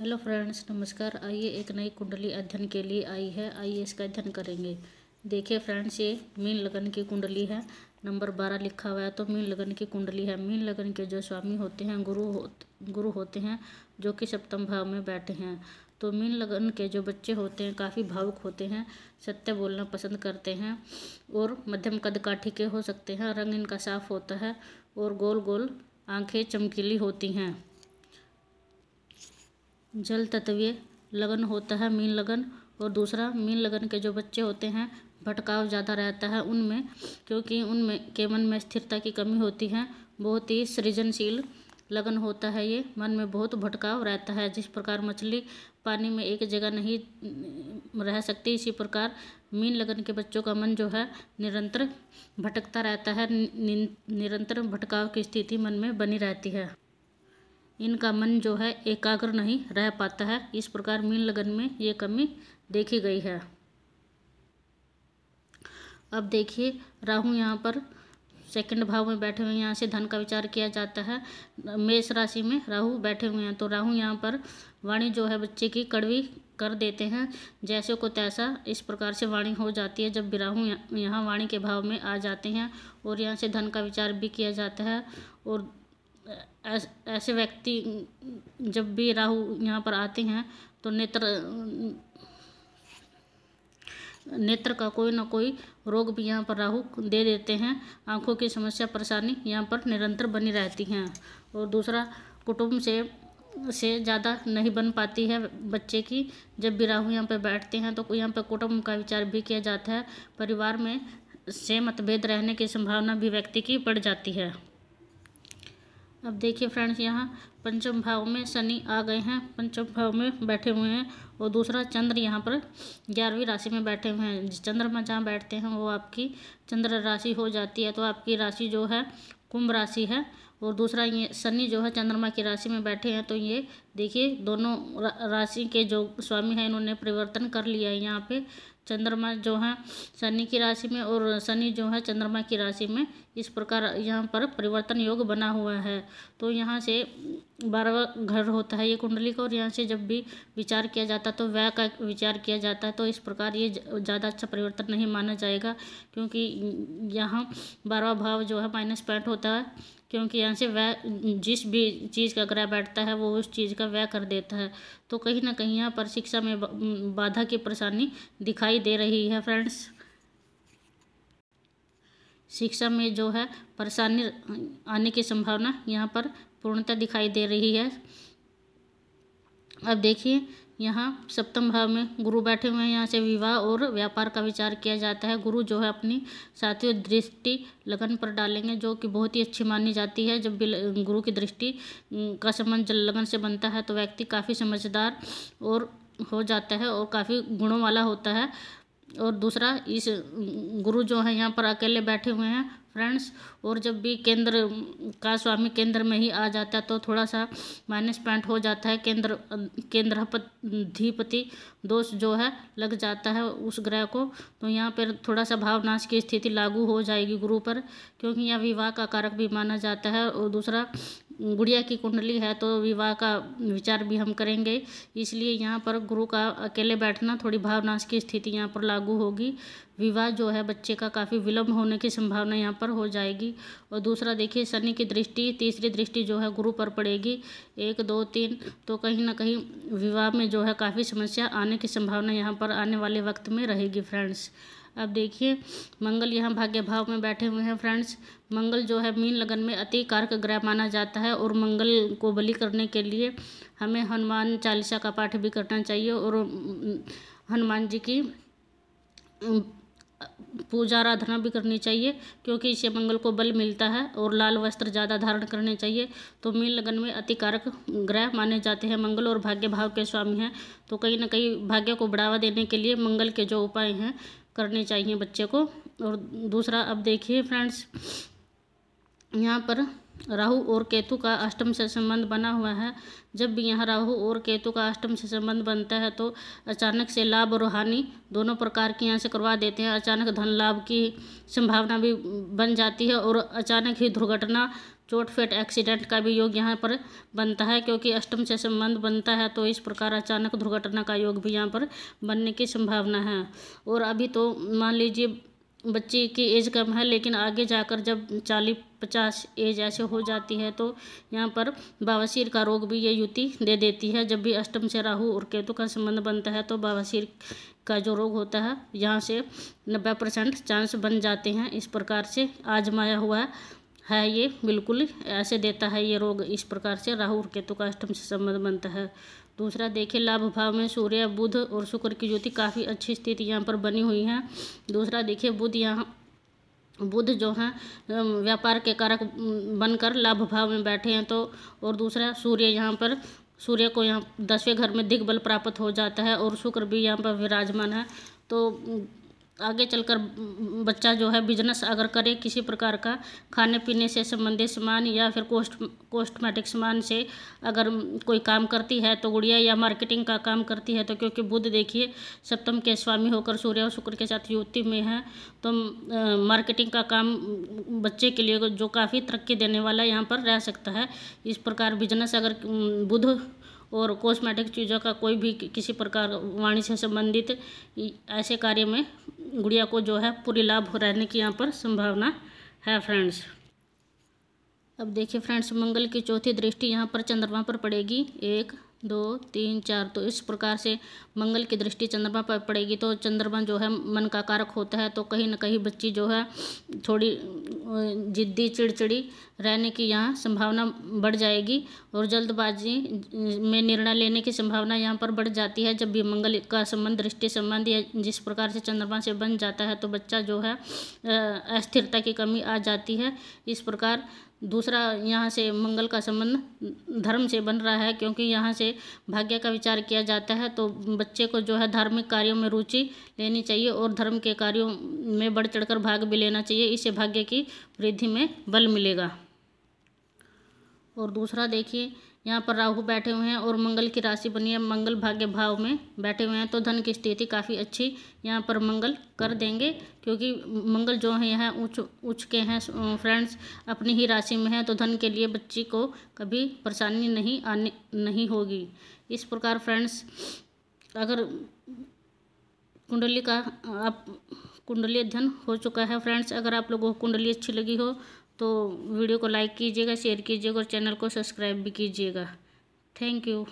hello friends नमस्कार आइए एक नई कुंडली अध्ययन के लिए आई है आइए इसका अध्ययन करेंगे देखिए फ्रेंड्स ये मीन लगन की कुंडली है नंबर बारह लिखा हुआ है तो मीन लगन की कुंडली है मीन लगन के जो स्वामी होते हैं गुरु हो गुरु होते हैं जो कि सप्तम भाव में बैठे हैं तो मीन लगन के जो बच्चे होते हैं काफ़ी भावुक होते हैं सत्य बोलना पसंद करते हैं और मध्यम कद काठी के हो सकते हैं रंग इनका साफ होता है और गोल गोल आँखें चमकीली होती हैं जल तत्व लगन होता है मीन लगन और दूसरा मीन लगन के जो बच्चे होते हैं भटकाव ज़्यादा रहता है उनमें क्योंकि उनमें के मन में स्थिरता की कमी होती है बहुत ही सृजनशील लगन होता है ये मन में बहुत भटकाव रहता है जिस प्रकार मछली पानी में एक जगह नहीं रह सकती इसी प्रकार मीन लगन के बच्चों का मन जो है निरंतर भटकता रहता है निरंतर भटकाव की स्थिति मन में बनी रहती है इनका मन जो है एकाग्र नहीं रह पाता है इस प्रकार मीन लगन में ये कमी देखी गई है अब देखिए राहु यहाँ पर सेकंड भाव में बैठे हुए हैं यहाँ से धन का विचार किया जाता है मेष राशि में राहु बैठे हुए हैं तो राहु यहाँ पर वाणी जो है बच्चे की कड़वी कर देते हैं जैसे को तैसा इस प्रकार से वाणी हो जाती है जब भी राहु यहाँ वाणी के भाव में आ जाते हैं और यहाँ से धन का विचार भी किया जाता है और ऐसे व्यक्ति जब भी राहु यहाँ पर आते हैं तो नेत्र नेत्र का कोई ना कोई रोग भी यहाँ पर राहु दे देते हैं आंखों की समस्या परेशानी यहाँ पर निरंतर बनी रहती हैं और दूसरा कुटुंब से से ज़्यादा नहीं बन पाती है बच्चे की जब भी राहु यहाँ पर बैठते हैं तो यहाँ पर कुटुंब का विचार भी किया जाता है परिवार में से मतभेद रहने की संभावना भी व्यक्ति की बढ़ जाती है अब देखिए फ्रेंड्स यहाँ पंचम भाव में शनि आ गए हैं पंचम भाव में बैठे हुए हैं और दूसरा चंद्र यहाँ पर ग्यारहवीं राशि में बैठे हुए हैं चंद्रमा जहाँ बैठते हैं वो आपकी चंद्र राशि हो जाती है तो आपकी राशि जो है कुंभ राशि है और दूसरा ये शनि जो है चंद्रमा की राशि में बैठे हैं तो ये देखिए दोनों राशि के जो स्वामी हैं इन्होंने परिवर्तन कर लिया है यहाँ पे चंद्रमा जो है शनि की राशि में और शनि जो है चंद्रमा की राशि में इस प्रकार यहाँ पर परिवर्तन योग बना हुआ है तो यहाँ से बारहवा घर होता है ये कुंडली का और यहाँ से जब भी विचार किया जाता है तो वह का विचार किया जाता है तो इस प्रकार ये ज़्यादा अच्छा परिवर्तन नहीं माना जाएगा क्योंकि यहाँ बारहवा भाव जो है माइनस पॉइंट होता है क्योंकि यहाँ से वह जिस भी चीज़ का ग्रह बैठता है वो उस चीज़ का वह कर देता है तो कहीं ना कहीं यहाँ पर शिक्षा में बाधा की परेशानी दिखाई दे रही है फ्रेंड्स शिक्षा में जो है परेशानी आने की संभावना यहाँ पर पूर्णता दिखाई दे रही है अब देखिए यहाँ सप्तम भाव में गुरु बैठे हुए हैं यहाँ से विवाह और व्यापार का विचार किया जाता है गुरु जो है अपनी साथियों दृष्टि लगन पर डालेंगे जो कि बहुत ही अच्छी मानी जाती है जब भी गुरु की दृष्टि का संबंध जल लगन से बनता है तो व्यक्ति काफ़ी समझदार और हो जाता है और काफ़ी गुणों वाला होता है और दूसरा इस गुरु जो है यहाँ पर अकेले बैठे हुए हैं फ्रेंड्स और जब भी केंद्र का स्वामी केंद्र में ही आ जाता है तो थोड़ा सा माइनस पॉइंट हो जाता है केंद्र केंद्राधिपति दोष जो है लग जाता है उस ग्रह को तो यहाँ पर थोड़ा सा भावनाश की स्थिति लागू हो जाएगी गुरु पर क्योंकि यह विवाह का कारक भी माना जाता है और दूसरा गुड़िया की कुंडली है तो विवाह का विचार भी हम करेंगे इसलिए यहाँ पर गुरु का अकेले बैठना थोड़ी भावनाश की स्थिति यहाँ पर लागू होगी विवाह जो है बच्चे का काफ़ी विलंब होने की संभावना यहाँ पर हो जाएगी और दूसरा देखिए शनि की दृष्टि तीसरी दृष्टि जो है गुरु पर पड़ेगी एक दो तीन तो कहीं ना कहीं विवाह में जो है काफ़ी समस्या आने की संभावना यहाँ पर आने वाले वक्त में रहेगी फ्रेंड्स अब देखिए मंगल यहाँ भाग्य भाव में बैठे हुए हैं फ्रेंड्स मंगल जो है मीन लगन में अति कारक ग्रह माना जाता है और मंगल को बलि करने के लिए हमें हनुमान चालीसा का पाठ भी करना चाहिए और हनुमान जी की पूजा आराधना भी करनी चाहिए क्योंकि इससे मंगल को बल मिलता है और लाल वस्त्र ज़्यादा धारण करने चाहिए तो मीन लगन में अतिकारक ग्रह माने जाते हैं मंगल और भाग्य भाव के स्वामी हैं तो कहीं ना कहीं भाग्य को बढ़ावा देने के लिए मंगल के जो उपाय हैं करने चाहिए बच्चे को और दूसरा अब देखिए फ्रेंड्स यहाँ पर राहु और केतु का अष्टम से संबंध बना हुआ है जब भी यहाँ राहु और केतु का अष्टम से संबंध बनता है तो अचानक से लाभ और हानि दोनों प्रकार की यहाँ से करवा देते हैं अचानक धन लाभ की संभावना भी बन जाती है और अचानक ही दुर्घटना चोट फेट एक्सीडेंट का भी योग यहाँ पर बनता है क्योंकि अष्टम से संबंध बनता है तो इस प्रकार अचानक दुर्घटना का योग भी यहाँ पर बनने की संभावना है और अभी तो मान लीजिए बच्चे की एज कम है लेकिन आगे जाकर जब चालीस पचास एज ऐसे हो जाती है तो यहाँ पर बावासीर का रोग भी ये युति दे देती है जब भी अष्टम से राहु और केतु का संबंध बनता है तो बावासीर का जो रोग होता है यहाँ से नब्बे परसेंट चांस बन जाते हैं इस प्रकार से आजमाया हुआ है ये बिल्कुल ऐसे देता है ये रोग इस प्रकार से राहु और केतु का अष्टम से संबंध बनता है दूसरा देखिए लाभ भाव में सूर्य बुध और शुक्र की ज्योति काफ़ी अच्छी स्थिति यहाँ पर बनी हुई है दूसरा देखिए बुध यहाँ बुध जो हैं व्यापार के कारक बनकर लाभ भाव में बैठे हैं तो और दूसरा सूर्य यहाँ पर सूर्य को यहाँ दसवें घर में दिग्बल प्राप्त हो जाता है और शुक्र भी यहाँ पर विराजमान है तो आगे चलकर बच्चा जो है बिजनेस अगर करे किसी प्रकार का खाने पीने से संबंधित सामान या फिर कोस्ट कोस्टमेटिक सामान से अगर कोई काम करती है तो गुड़िया या मार्केटिंग का काम करती है तो क्योंकि बुद्ध देखिए सप्तम के स्वामी होकर सूर्य और शुक्र के साथ युवती में है तो मार्केटिंग का काम बच्चे के लिए जो काफ़ी तरक्की देने वाला यहाँ पर रह सकता है इस प्रकार बिजनेस अगर बुध और कॉस्मेटिक चीज़ों का कोई भी किसी प्रकार वाणी से संबंधित ऐसे कार्य में गुड़िया को जो है पूरी लाभ रहने की यहाँ पर संभावना है फ्रेंड्स अब देखिए फ्रेंड्स मंगल की चौथी दृष्टि यहाँ पर चंद्रमा पर पड़ेगी एक दो तीन चार तो इस प्रकार से मंगल की दृष्टि चंद्रमा पर पड़ेगी तो चंद्रमा जो है मन का कारक होता है तो कहीं ना कहीं बच्ची जो है थोड़ी जिद्दी चिड़चिड़ी रहने की यहाँ संभावना बढ़ जाएगी और जल्दबाजी में निर्णय लेने की संभावना यहाँ पर बढ़ जाती है जब भी मंगल का संबंध दृष्टि संबंध या जिस प्रकार से चंद्रमा से बन जाता है तो बच्चा जो है अस्थिरता की कमी आ जाती है इस प्रकार दूसरा यहाँ से मंगल का संबंध धर्म से बन रहा है क्योंकि यहाँ से भाग्य का विचार किया जाता है तो बच्चे को जो है धार्मिक कार्यों में रुचि लेनी चाहिए और धर्म के कार्यों में बढ़ चढ़कर भाग भी लेना चाहिए इससे भाग्य की वृद्धि में बल मिलेगा और दूसरा देखिए यहाँ पर राहु बैठे हुए हैं और मंगल की राशि बनी है मंगल भाग्य भाव में बैठे हुए हैं तो धन की स्थिति काफ़ी अच्छी यहाँ पर मंगल कर देंगे क्योंकि मंगल जो है यहाँ उच्च उच्च के हैं फ्रेंड्स अपनी ही राशि में है तो धन के लिए बच्ची को कभी परेशानी नहीं आने नहीं होगी इस प्रकार फ्रेंड्स अगर कुंडली का आप कुंडली अध्ययन हो चुका है फ्रेंड्स अगर आप लोगों को कुंडली अच्छी लगी हो तो वीडियो को लाइक कीजिएगा शेयर कीजिएगा और चैनल को सब्सक्राइब भी कीजिएगा थैंक यू